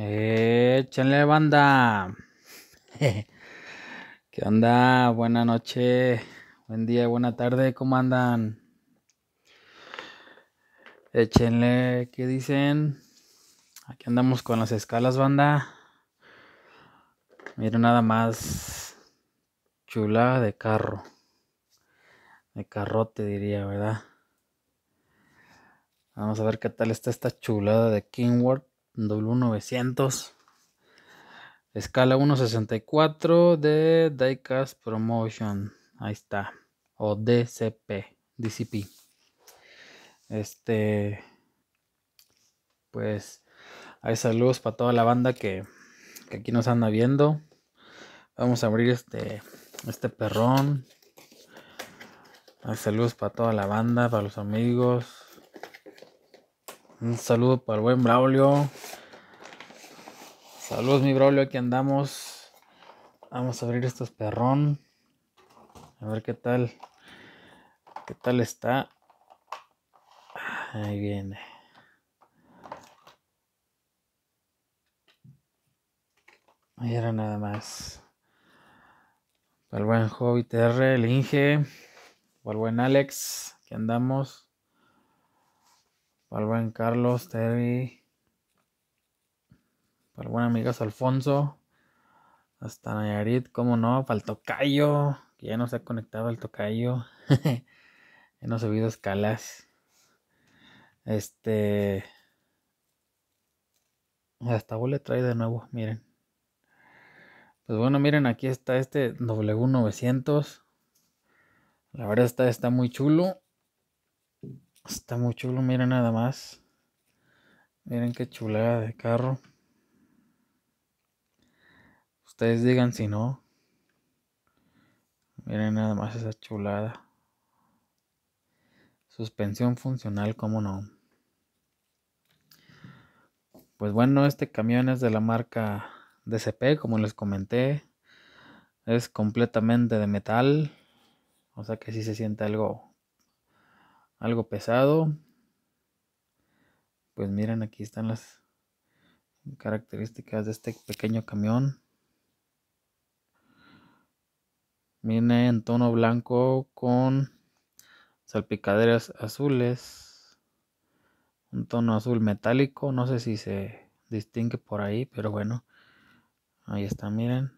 Échenle banda. ¿Qué onda? Buena noche, buen día, buena tarde, ¿cómo andan? Échenle, ¿qué dicen? Aquí andamos con las escalas, banda. Mira nada más chula de carro. De carrote diría, ¿verdad? Vamos a ver qué tal está esta chulada de Kingworth. W900. Escala 1.64 de Diecast Promotion. Ahí está. O DCP. DCP. Este. Pues. Hay saludos para toda la banda que, que aquí nos anda viendo. Vamos a abrir este. Este perrón. Hay saludos para toda la banda, para los amigos. Un saludo para el buen Braulio. Saludos, mi brolio, aquí andamos. Vamos a abrir estos perrón. A ver qué tal. ¿Qué tal está? Ahí viene. Ahí era nada más. Para el buen Hobby Tr el Inge. Para buen Alex, que andamos. Para el buen Carlos, Terry para amigos amigas Alfonso, hasta Nayarit, cómo no, para el tocayo, que ya no se ha conectado al tocayo, ya no ha subido escalas. Este, hasta vos le trae de nuevo, miren. Pues bueno, miren, aquí está este W900. La verdad está, está muy chulo. Está muy chulo, miren nada más. Miren qué chulada de carro. Ustedes digan si no. Miren nada más esa chulada. Suspensión funcional, cómo no. Pues bueno, este camión es de la marca DCP, como les comenté. Es completamente de metal. O sea que sí se siente algo, algo pesado. Pues miren, aquí están las características de este pequeño camión. Viene en tono blanco con salpicaderas azules. Un tono azul metálico. No sé si se distingue por ahí, pero bueno. Ahí está, miren.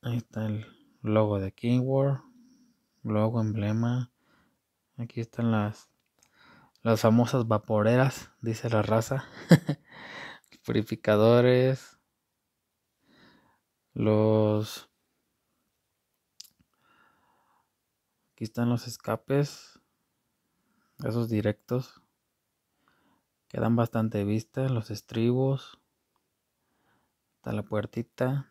Ahí está el logo de War. Logo, emblema. Aquí están las, las famosas vaporeras, dice la raza. Purificadores los aquí están los escapes esos directos quedan bastante vistas los estribos está la puertita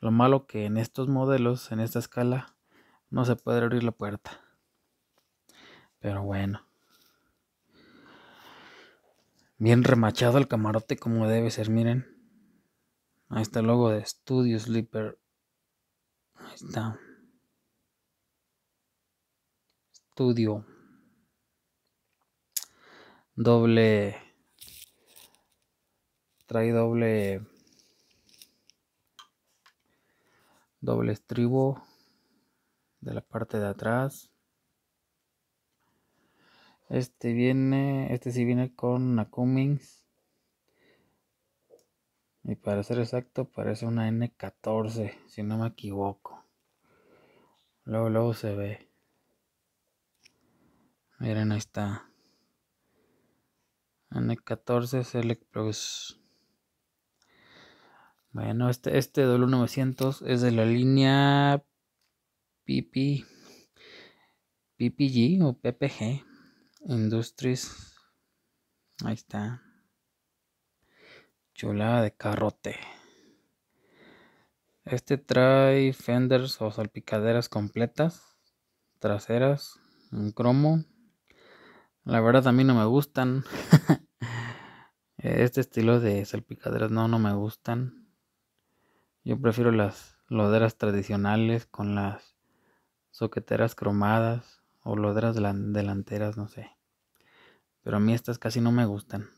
lo malo que en estos modelos en esta escala no se puede abrir la puerta pero bueno bien remachado el camarote como debe ser miren Ahí está el logo de Studio Sleeper. Ahí está. Studio. Doble. Trae doble. Doble estribo de la parte de atrás. Este viene, este sí viene con una y para ser exacto, parece una N14, si no me equivoco. Luego, luego se ve. Miren, ahí está. N14 Select Plus. Bueno, este, este W900 es de la línea PPG o PPG Industries. Ahí está. Chulada de carrote. Este trae fenders o salpicaderas completas, traseras, un cromo. La verdad a mí no me gustan. este estilo de salpicaderas no, no me gustan. Yo prefiero las loderas tradicionales con las soqueteras cromadas o loderas delanteras, no sé. Pero a mí estas casi no me gustan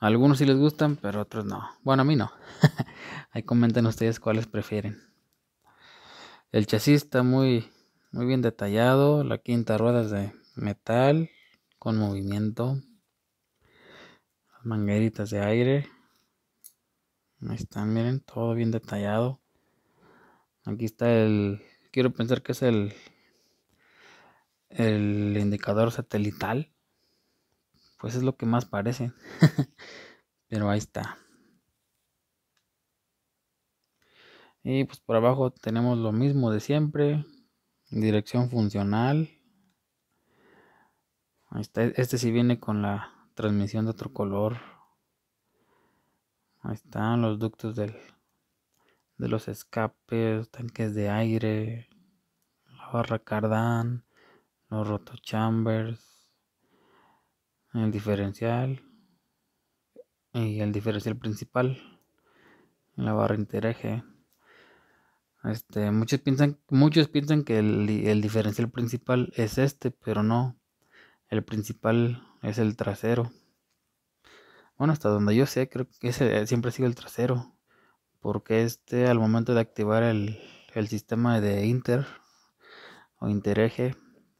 algunos sí les gustan, pero otros no. Bueno, a mí no. Ahí comenten ustedes cuáles prefieren. El chasis está muy, muy bien detallado. La quinta rueda es de metal con movimiento. Las mangueritas de aire. Ahí están, miren, todo bien detallado. Aquí está el, quiero pensar que es el indicador satelital pues es lo que más parece. Pero ahí está. Y pues por abajo tenemos lo mismo de siempre. Dirección funcional. Ahí está. E-, este sí viene con la transmisión de otro color. Ahí están los ductos del, de los escapes, tanques de aire, la barra cardán, los rotochambers el diferencial y el diferencial principal en la barra intereje. Este, muchos piensan, muchos piensan que el, diferencial principal es este, pero no. El principal es el trasero. Bueno, hasta donde yo sé, creo que ese siempre sigue el trasero. Porque este, al momento de activar el, el sistema de inter o intereje,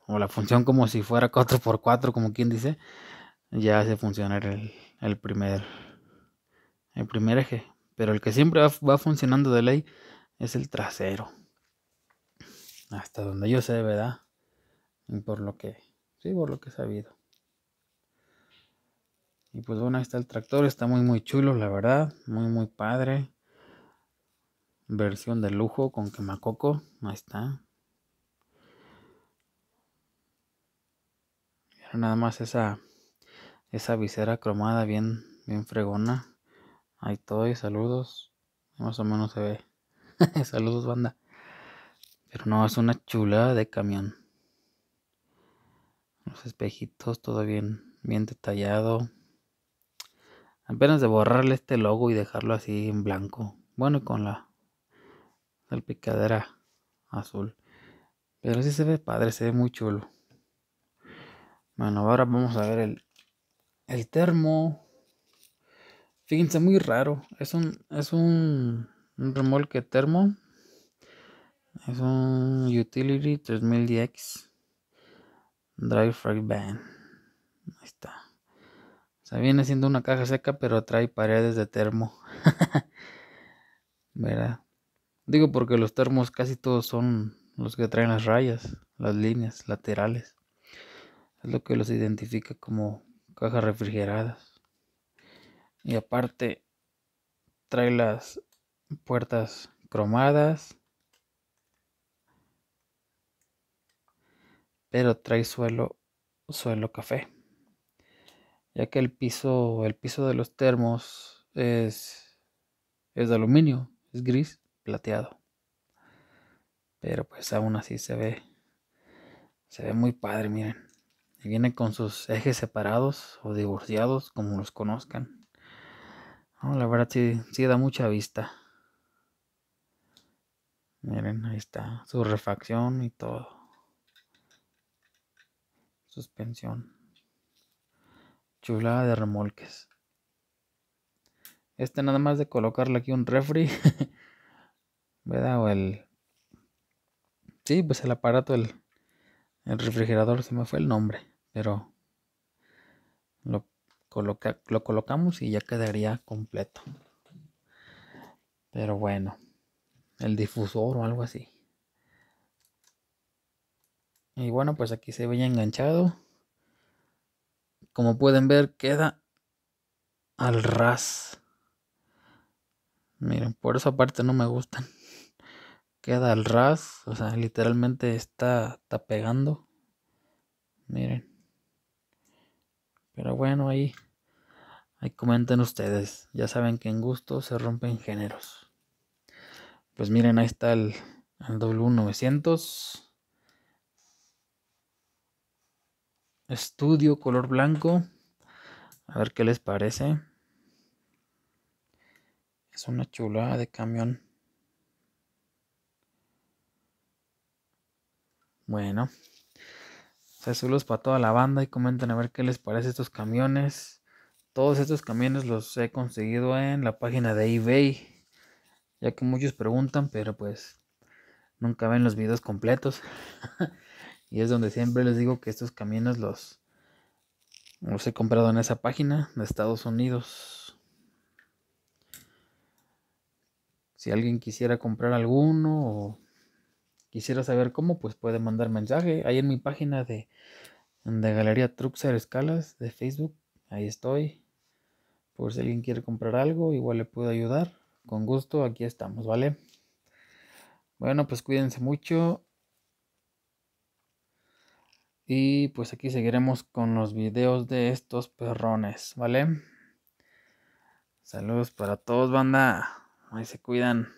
o la función como si fuera 4x4, como quien dice, ya hace funcionar el, primer, el primer eje. Pero el que siempre va, funcionando de ley es el trasero. Hasta donde yo sé, ¿verdad? por lo que, sí, por lo que he sabido. Y pues bueno, ahí está el tractor, está muy muy chulo, la verdad, muy muy padre. Versión de lujo con quemacoco, ahí está. nada más esa esa visera cromada bien, bien fregona. Ahí y saludos. Más o menos se ve. saludos, banda. Pero no, es una chula de camión. Los espejitos, todo bien, bien detallado. Apenas de borrarle este logo y dejarlo así en blanco. Bueno, y con la salpicadera azul. Pero sí se ve padre, se ve muy chulo. Bueno, ahora vamos a ver el el termo. Fíjense, muy raro. Es un, es un, remolque termo. Es un Utility 3000DX Drive Frag Band. Ahí está. O sea, viene siendo una caja seca, pero trae paredes de termo. ¿Verdad? Digo porque los termos casi todos son los que traen las rayas, las líneas laterales. Es lo que los identifica como cajas refrigeradas. Y aparte trae las puertas cromadas. Pero trae suelo suelo café. Ya que el piso el piso de los termos es es de aluminio, es gris plateado. Pero pues aún así se ve se ve muy padre, miren viene con sus ejes separados o divorciados, como los conozcan. la verdad sí, sí da mucha vista. Miren, ahí está su refacción y todo. Suspensión. Chulada de remolques. Este nada más de colocarle aquí un refri. ¿Verdad? O el... Sí, pues el aparato, el, el refrigerador, se me fue el nombre pero lo, lo colocamos y ya quedaría completo. Pero bueno, el difusor o algo así. Y bueno, pues aquí se ve ya enganchado. Como pueden ver, queda al ras. Miren, por esa parte no me gustan. Queda al ras, o sea, literalmente está pegando. Miren. Pero bueno, ahí, ahí comenten ustedes. Ya saben que en gusto se rompen géneros. Pues miren, ahí está el, el W900. Estudio color blanco. A ver qué les parece. Es una chulada de camión. Bueno saludos para toda la banda y comenten a ver qué les parece estos camiones. Todos estos camiones los he conseguido en la página de eBay, ya que muchos preguntan, pero pues nunca ven los videos completos. y es donde siempre les digo que estos camiones los, los he comprado en esa página de Estados Unidos. Si alguien quisiera comprar alguno o quisiera saber cómo, pues puede mandar mensaje. Ahí en mi página de, de Galería Truxer Escalas de Facebook, ahí estoy. Por si alguien quiere comprar algo, igual le puedo ayudar. Con gusto, aquí estamos, ¿vale? Bueno, pues cuídense mucho. Y pues aquí seguiremos con los videos de estos perrones, ¿vale? Saludos para todos, banda. Ahí se cuidan.